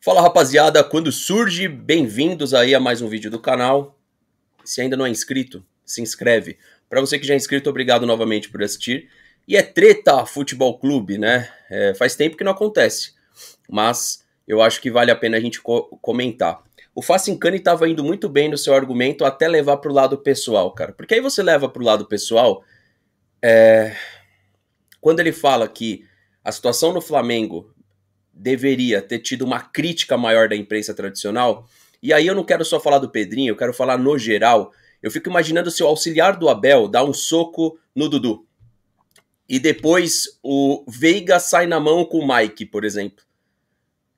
Fala rapaziada, quando surge, bem-vindos aí a mais um vídeo do canal. Se ainda não é inscrito, se inscreve. Para você que já é inscrito, obrigado novamente por assistir. E é treta futebol clube, né? É, faz tempo que não acontece, mas eu acho que vale a pena a gente co comentar. O Facincani estava indo muito bem no seu argumento até levar para o lado pessoal, cara. Porque aí você leva para o lado pessoal, é... quando ele fala que a situação no Flamengo deveria ter tido uma crítica maior da imprensa tradicional. E aí eu não quero só falar do Pedrinho, eu quero falar no geral. Eu fico imaginando se o auxiliar do Abel dá um soco no Dudu. E depois o Veiga sai na mão com o Mike, por exemplo.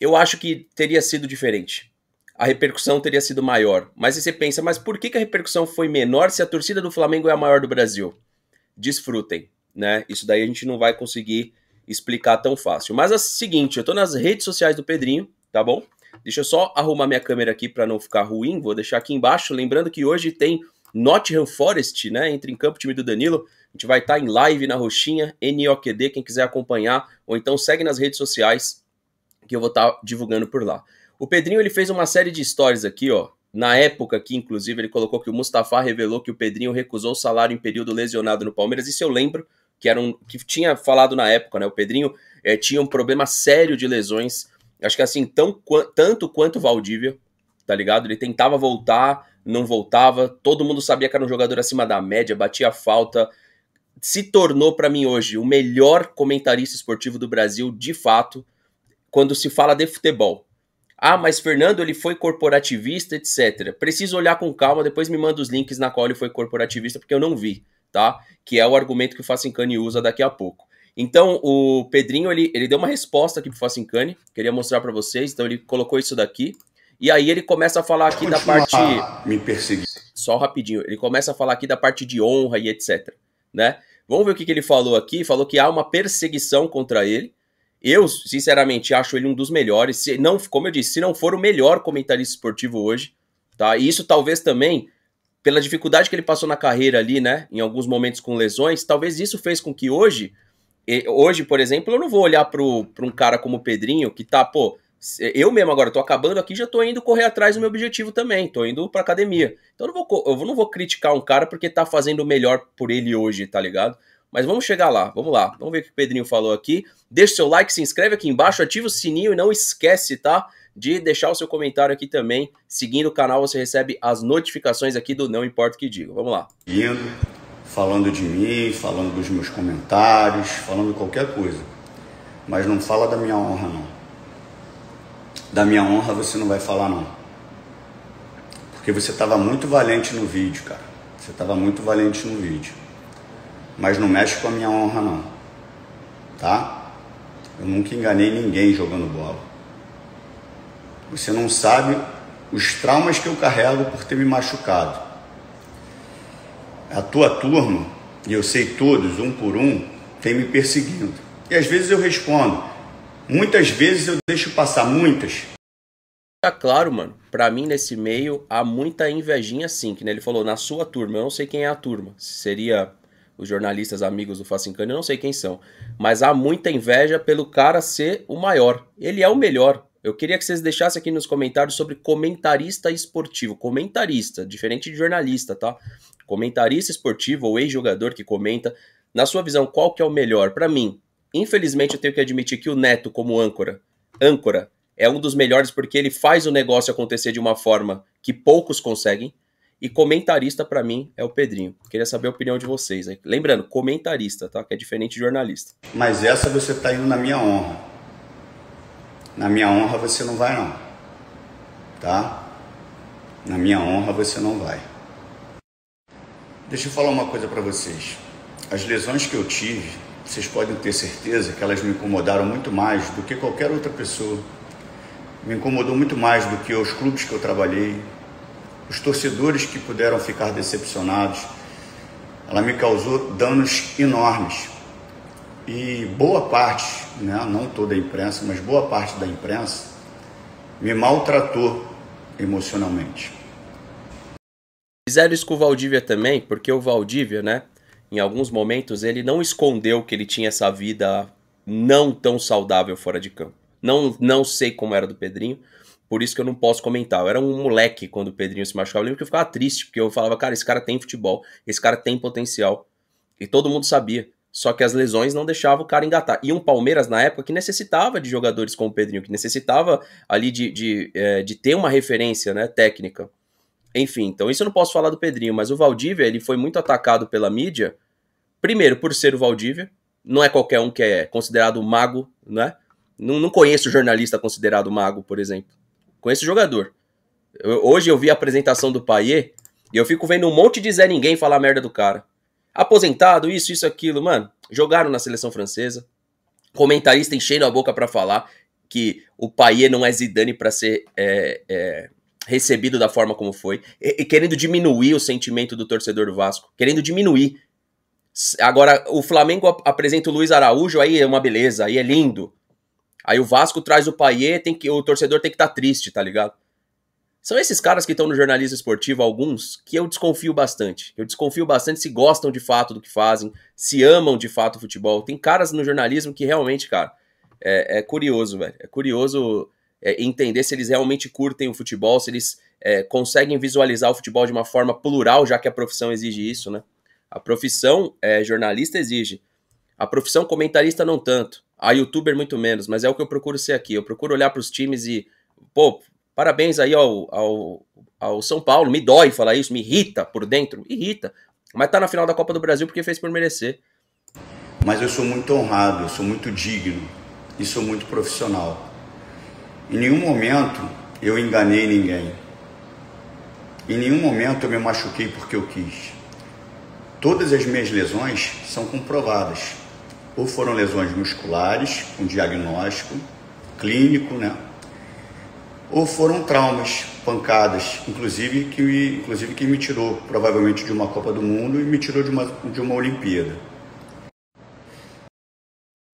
Eu acho que teria sido diferente. A repercussão teria sido maior. Mas você pensa, mas por que, que a repercussão foi menor se a torcida do Flamengo é a maior do Brasil? Desfrutem, né? Isso daí a gente não vai conseguir explicar tão fácil. Mas é o seguinte, eu tô nas redes sociais do Pedrinho, tá bom? Deixa eu só arrumar minha câmera aqui para não ficar ruim, vou deixar aqui embaixo. Lembrando que hoje tem Nottingham Forest, né? Entre em campo, time do Danilo. A gente vai estar tá em live na Roxinha, NOQD, quem quiser acompanhar, ou então segue nas redes sociais, que eu vou estar tá divulgando por lá. O Pedrinho ele fez uma série de stories aqui, ó. Na época aqui, inclusive, ele colocou que o Mustafa revelou que o Pedrinho recusou o salário em período lesionado no Palmeiras. Isso eu lembro, que era um, que tinha falado na época, né? O Pedrinho é, tinha um problema sério de lesões. Acho que assim, tão, tanto quanto o Valdívia, tá ligado? Ele tentava voltar, não voltava. Todo mundo sabia que era um jogador acima da média, batia falta. Se tornou para mim hoje o melhor comentarista esportivo do Brasil, de fato, quando se fala de futebol. Ah, mas Fernando ele foi corporativista, etc. Preciso olhar com calma, depois me manda os links na qual ele foi corporativista, porque eu não vi tá? Que é o argumento que o Facincani usa daqui a pouco. Então, o Pedrinho, ele, ele deu uma resposta aqui pro Facincani, queria mostrar para vocês, então ele colocou isso daqui, e aí ele começa a falar aqui da parte... Me perseguir. Só rapidinho, ele começa a falar aqui da parte de honra e etc, né? Vamos ver o que, que ele falou aqui, falou que há uma perseguição contra ele, eu, sinceramente, acho ele um dos melhores, se não, como eu disse, se não for o melhor comentarista esportivo hoje, tá? E isso talvez também pela dificuldade que ele passou na carreira ali, né? Em alguns momentos com lesões, talvez isso fez com que hoje, hoje, por exemplo, eu não vou olhar para um cara como o Pedrinho, que tá, pô, eu mesmo agora tô acabando aqui, já tô indo correr atrás do meu objetivo também, tô indo pra academia. Então eu não vou, eu não vou criticar um cara porque tá fazendo o melhor por ele hoje, tá ligado? Mas vamos chegar lá, vamos lá. Vamos ver o que o Pedrinho falou aqui. Deixa seu like, se inscreve aqui embaixo, ativa o sininho e não esquece, tá? de deixar o seu comentário aqui também. Seguindo o canal, você recebe as notificações aqui do Não Importa o que Digo. Vamos lá. Falando de mim, falando dos meus comentários, falando qualquer coisa. Mas não fala da minha honra, não. Da minha honra você não vai falar, não. Porque você estava muito valente no vídeo, cara. Você estava muito valente no vídeo. Mas não mexe com a minha honra, não. Tá? Eu nunca enganei ninguém jogando bola. Você não sabe os traumas que eu carrego por ter me machucado. A tua turma, e eu sei todos, um por um, tem me perseguindo. E às vezes eu respondo, muitas vezes eu deixo passar, muitas. Tá claro, mano. Pra mim, nesse meio, há muita invejinha sim. Que né, ele falou, na sua turma, eu não sei quem é a turma. Seria os jornalistas amigos do Facincano, eu não sei quem são. Mas há muita inveja pelo cara ser o maior. Ele é o melhor. Eu queria que vocês deixassem aqui nos comentários sobre comentarista esportivo. Comentarista, diferente de jornalista, tá? Comentarista esportivo ou ex-jogador que comenta. Na sua visão, qual que é o melhor? Para mim, infelizmente eu tenho que admitir que o Neto como âncora, âncora é um dos melhores porque ele faz o negócio acontecer de uma forma que poucos conseguem. E comentarista para mim é o Pedrinho. Queria saber a opinião de vocês. Hein? Lembrando, comentarista, tá? Que é diferente de jornalista. Mas essa você tá indo na minha honra. Na minha honra você não vai não. Tá? Na minha honra você não vai. Deixa eu falar uma coisa para vocês. As lesões que eu tive, vocês podem ter certeza que elas me incomodaram muito mais do que qualquer outra pessoa. Me incomodou muito mais do que os clubes que eu trabalhei, os torcedores que puderam ficar decepcionados. Ela me causou danos enormes. E boa parte, né, não toda a imprensa, mas boa parte da imprensa me maltratou emocionalmente. Fizeram isso com o Valdívia também, porque o Valdívia, né, em alguns momentos ele não escondeu que ele tinha essa vida não tão saudável fora de campo. Não, não sei como era do Pedrinho, por isso que eu não posso comentar. Eu era um moleque quando o Pedrinho se machucava. Eu lembro que eu ficava triste, porque eu falava, cara, esse cara tem futebol, esse cara tem potencial. E todo mundo sabia. Só que as lesões não deixavam o cara engatar. E um Palmeiras, na época, que necessitava de jogadores como o Pedrinho, que necessitava ali de, de, eh, de ter uma referência né, técnica. Enfim, então isso eu não posso falar do Pedrinho, mas o Valdívia ele foi muito atacado pela mídia, primeiro por ser o Valdívia, não é qualquer um que é considerado mago, né? Não, não conheço jornalista considerado mago, por exemplo. Conheço jogador. Eu, hoje eu vi a apresentação do Paier e eu fico vendo um monte de Zé Ninguém falar merda do cara aposentado, isso, isso, aquilo. Mano, jogaram na seleção francesa. Comentarista enchendo a boca para falar que o Paier não é Zidane para ser é, é, recebido da forma como foi. E, e querendo diminuir o sentimento do torcedor do Vasco. Querendo diminuir. Agora, o Flamengo apresenta o Luiz Araújo, aí é uma beleza, aí é lindo. Aí o Vasco traz o Paier, tem que, o torcedor tem que estar tá triste, tá ligado? São esses caras que estão no jornalismo esportivo, alguns, que eu desconfio bastante. Eu desconfio bastante se gostam de fato do que fazem, se amam de fato o futebol. Tem caras no jornalismo que realmente, cara, é, é curioso, velho. É curioso é, entender se eles realmente curtem o futebol, se eles é, conseguem visualizar o futebol de uma forma plural, já que a profissão exige isso, né? A profissão é, jornalista exige. A profissão comentarista não tanto. A youtuber muito menos, mas é o que eu procuro ser aqui. Eu procuro olhar para os times e, pô, Parabéns aí ao, ao, ao São Paulo. Me dói falar isso, me irrita por dentro, irrita. Mas tá na final da Copa do Brasil porque fez por merecer. Mas eu sou muito honrado, eu sou muito digno e sou muito profissional. Em nenhum momento eu enganei ninguém. Em nenhum momento eu me machuquei porque eu quis. Todas as minhas lesões são comprovadas. Ou foram lesões musculares, com diagnóstico clínico, né? ou foram traumas, pancadas, inclusive que, me, inclusive que me tirou provavelmente de uma Copa do Mundo e me tirou de uma, de uma Olimpíada.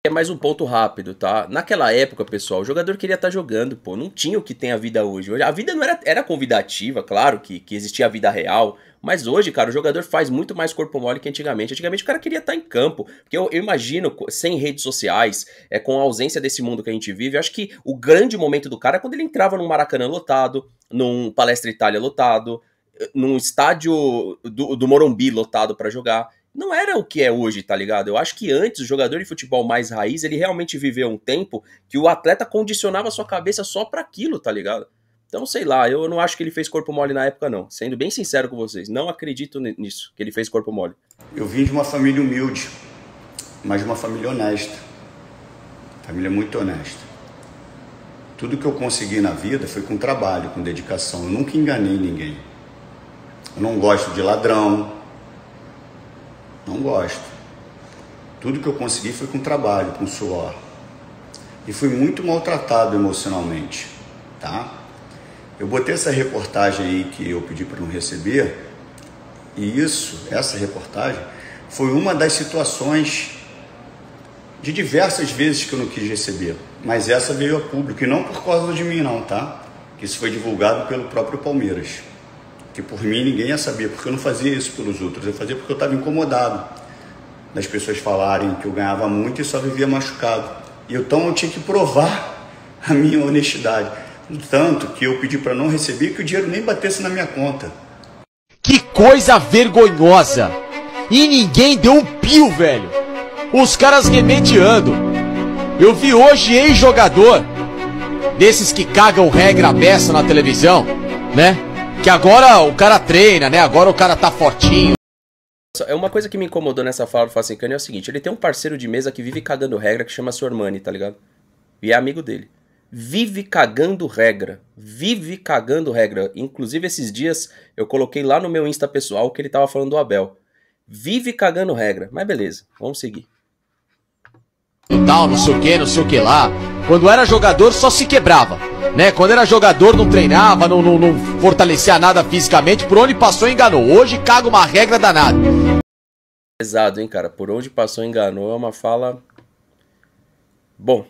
É mais um ponto rápido, tá? Naquela época, pessoal, o jogador queria estar tá jogando, pô, não tinha o que tem a vida hoje. A vida não era, era convidativa, claro que, que existia a vida real, mas hoje, cara, o jogador faz muito mais corpo mole que antigamente. Antigamente o cara queria estar tá em campo. Porque eu, eu imagino, sem redes sociais, é, com a ausência desse mundo que a gente vive, eu acho que o grande momento do cara é quando ele entrava num Maracanã lotado, num Palestra Itália lotado, num estádio do, do Morumbi lotado para jogar não era o que é hoje, tá ligado? Eu acho que antes o jogador de futebol mais raiz, ele realmente viveu um tempo que o atleta condicionava sua cabeça só para aquilo, tá ligado? Então, sei lá, eu não acho que ele fez corpo mole na época, não. Sendo bem sincero com vocês, não acredito nisso, que ele fez corpo mole. Eu vim de uma família humilde, mas de uma família honesta. Família muito honesta. Tudo que eu consegui na vida foi com trabalho, com dedicação. Eu nunca enganei ninguém. Eu não gosto de ladrão. Não gosto. Tudo que eu consegui foi com trabalho, com suor. E fui muito maltratado emocionalmente, tá? Eu botei essa reportagem aí que eu pedi para não receber, e isso, essa reportagem, foi uma das situações de diversas vezes que eu não quis receber, mas essa veio a público, e não por causa de mim, não, tá? Que isso foi divulgado pelo próprio Palmeiras. Que por mim ninguém ia saber, porque eu não fazia isso pelos outros, eu fazia porque eu estava incomodado das pessoas falarem que eu ganhava muito e só vivia machucado. E então eu tinha que provar a minha honestidade um tanto que eu pedi para não receber que o dinheiro nem batesse na minha conta. Que coisa vergonhosa! E ninguém deu um pio, velho! Os caras remediando. Eu vi hoje ex-jogador desses que cagam regra beça na televisão, né? Que agora o cara treina, né? Agora o cara tá fortinho. É uma coisa que me incomodou nessa fala do Facencani é o seguinte: ele tem um parceiro de mesa que vive cagando regra que chama irmã, tá ligado? E é amigo dele vive cagando regra. Vive cagando regra. Inclusive, esses dias eu coloquei lá no meu Insta pessoal que ele tava falando do Abel. Vive cagando regra. Mas beleza, vamos seguir. Tal, não sei o que, não sei o que lá. Quando era jogador, só se quebrava. Né? Quando era jogador, não treinava, não, não, não fortalecia nada fisicamente. Por onde passou, enganou. Hoje caga uma regra danada. Pesado, hein, cara? Por onde passou, enganou. É uma fala. Bom,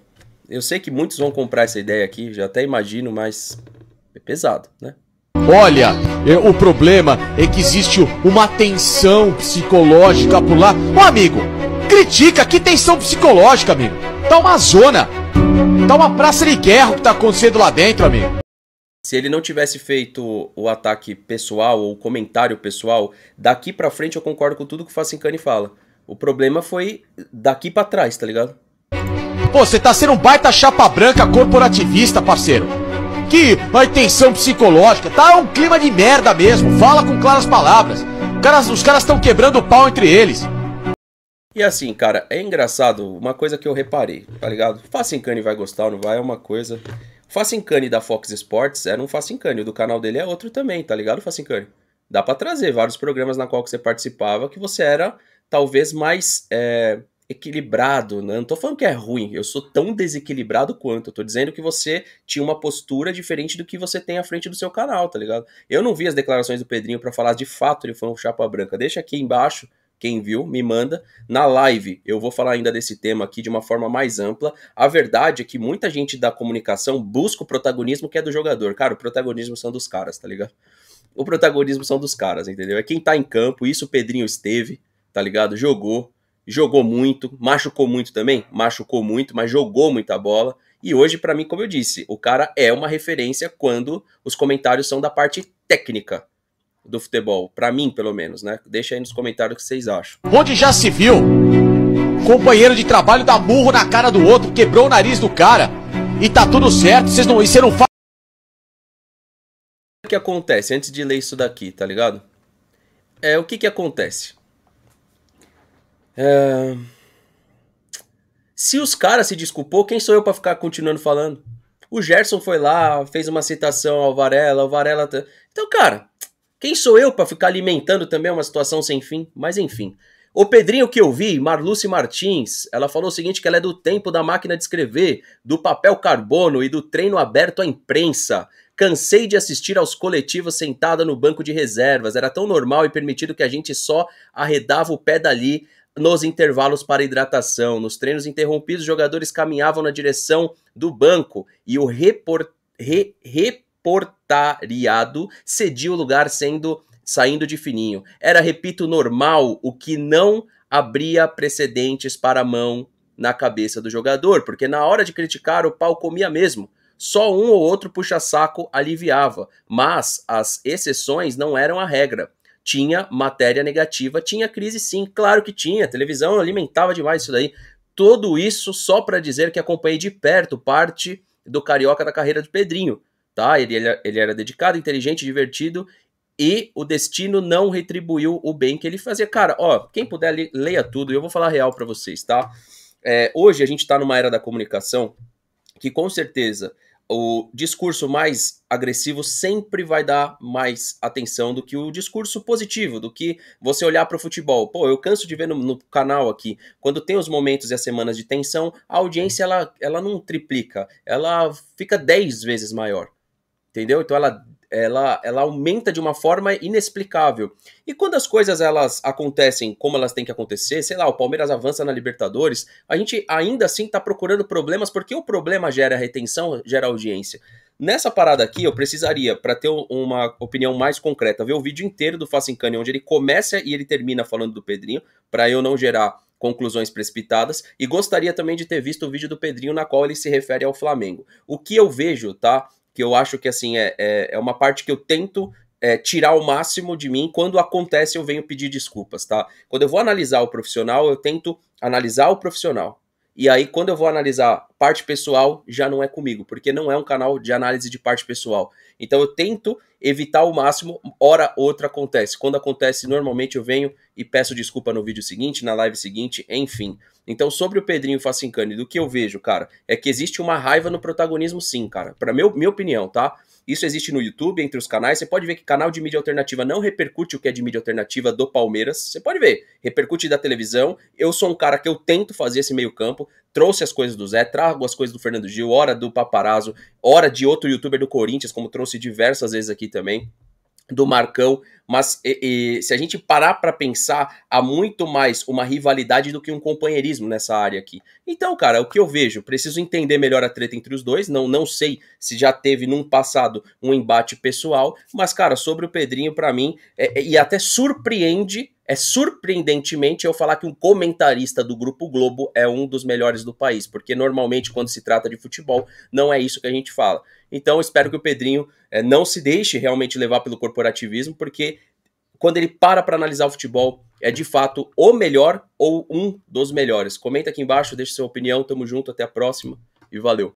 eu sei que muitos vão comprar essa ideia aqui, já até imagino, mas é pesado, né? Olha, é, o problema é que existe uma tensão psicológica por lá. Ô amigo, critica, que tensão psicológica, amigo. Tá uma zona, tá uma praça de guerra o que tá acontecendo lá dentro, amigo. Se ele não tivesse feito o ataque pessoal ou o comentário pessoal, daqui para frente eu concordo com tudo que o Facincani fala. O problema foi daqui para trás, tá ligado? Pô, você tá sendo um baita chapa branca corporativista, parceiro. Que a intenção psicológica, tá um clima de merda mesmo. Fala com claras palavras. Caras, os caras estão quebrando o pau entre eles. E assim, cara, é engraçado uma coisa que eu reparei, tá ligado? Facincani vai gostar ou não vai é uma coisa. Facincani da Fox Sports era um Facincani, o do canal dele é outro também, tá ligado, Facincani? Dá para trazer vários programas na qual você participava que você era talvez mais é, equilibrado, né? Não tô falando que é ruim, eu sou tão desequilibrado quanto. Eu tô dizendo que você tinha uma postura diferente do que você tem à frente do seu canal, tá ligado? Eu não vi as declarações do Pedrinho para falar de fato ele foi um chapa branca. Deixa aqui embaixo quem viu, me manda. Na live, eu vou falar ainda desse tema aqui de uma forma mais ampla. A verdade é que muita gente da comunicação busca o protagonismo que é do jogador. Cara, o protagonismo são dos caras, tá ligado? O protagonismo são dos caras, entendeu? É quem tá em campo, isso o Pedrinho esteve, tá ligado? Jogou, jogou muito, machucou muito também, machucou muito, mas jogou muita bola. E hoje, para mim, como eu disse, o cara é uma referência quando os comentários são da parte técnica do futebol. Para mim, pelo menos, né? Deixa aí nos comentários o que vocês acham. Onde já se viu companheiro de trabalho dá burro na cara do outro, quebrou o nariz do cara e tá tudo certo, vocês não, isso? você não faz. O que acontece antes de ler isso daqui, tá ligado? É o que que acontece? É... Se os caras se desculpou, quem sou eu para ficar continuando falando? O Gerson foi lá, fez uma citação ao Varela, o Varela. T... Tá- então, cara, quem sou eu para ficar alimentando também uma situação sem fim? Mas enfim. O Pedrinho que eu vi, Marluce Martins, ela falou o seguinte: que ela é do tempo da máquina de escrever, do papel carbono e do treino aberto à imprensa. Cansei de assistir aos coletivos sentada no banco de reservas. Era tão normal e permitido que a gente só arredava o pé dali. Nos intervalos para hidratação, nos treinos interrompidos, os jogadores caminhavam na direção do banco e o report, re, reportariado cedia o lugar sendo saindo de fininho. Era, repito, normal, o que não abria precedentes para a mão na cabeça do jogador, porque na hora de criticar o pau comia mesmo. Só um ou outro puxa-saco aliviava, mas as exceções não eram a regra tinha matéria negativa, tinha crise sim, claro que tinha, a televisão alimentava demais isso daí. Tudo isso só para dizer que acompanhei de perto parte do carioca da carreira do Pedrinho, tá? Ele, ele, ele era dedicado, inteligente, divertido e o destino não retribuiu o bem que ele fazia. Cara, ó, quem puder leia tudo, eu vou falar real para vocês, tá? É, hoje a gente está numa era da comunicação que com certeza o discurso mais agressivo sempre vai dar mais atenção do que o discurso positivo, do que você olhar para o futebol. Pô, eu canso de ver no, no, canal aqui, quando tem os momentos e as semanas de tensão, a audiência ela, ela não triplica, ela fica 10 vezes maior. Entendeu? Então ela ela, ela aumenta de uma forma inexplicável. E quando as coisas elas acontecem como elas têm que acontecer, sei lá, o Palmeiras avança na Libertadores, a gente ainda assim está procurando problemas, porque o problema gera retenção, gera audiência. Nessa parada aqui, eu precisaria, para ter uma opinião mais concreta, ver o vídeo inteiro do Facing Canyon, onde ele começa e ele termina falando do Pedrinho, para eu não gerar conclusões precipitadas, e gostaria também de ter visto o vídeo do Pedrinho na qual ele se refere ao Flamengo. O que eu vejo, tá? que eu acho que assim é, é, é uma parte que eu tento é, tirar o máximo de mim. Quando acontece, eu venho pedir desculpas, tá? Quando eu vou analisar o profissional, eu tento analisar o profissional. E aí, quando eu vou analisar parte pessoal, já não é comigo, porque não é um canal de análise de parte pessoal. Então, eu tento evitar o máximo, hora outra acontece. Quando acontece, normalmente eu venho e peço desculpa no vídeo seguinte, na live seguinte, enfim. Então, sobre o Pedrinho Facincani, do que eu vejo, cara, é que existe uma raiva no protagonismo, sim, cara. Para meu, minha opinião, tá? Isso existe no YouTube, entre os canais. Você pode ver que canal de mídia alternativa não repercute o que é de mídia alternativa do Palmeiras. Você pode ver, repercute da televisão. Eu sou um cara que eu tento fazer esse meio-campo. Trouxe as coisas do Zé, trago as coisas do Fernando Gil, hora do Paparazzo, hora de outro youtuber do Corinthians, como trouxe diversas vezes aqui também do Marcão, mas e, e, se a gente parar para pensar, há muito mais uma rivalidade do que um companheirismo nessa área aqui. Então, cara, o que eu vejo, preciso entender melhor a treta entre os dois, não, não sei se já teve num passado um embate pessoal, mas, cara, sobre o Pedrinho, para mim, é, é, e até surpreende é surpreendentemente eu falar que um comentarista do Grupo Globo é um dos melhores do país, porque normalmente quando se trata de futebol não é isso que a gente fala. Então, espero que o Pedrinho é, não se deixe realmente levar pelo corporativismo, porque quando ele para para analisar o futebol, é de fato o melhor ou um dos melhores. Comenta aqui embaixo, deixe sua opinião, tamo junto, até a próxima e valeu.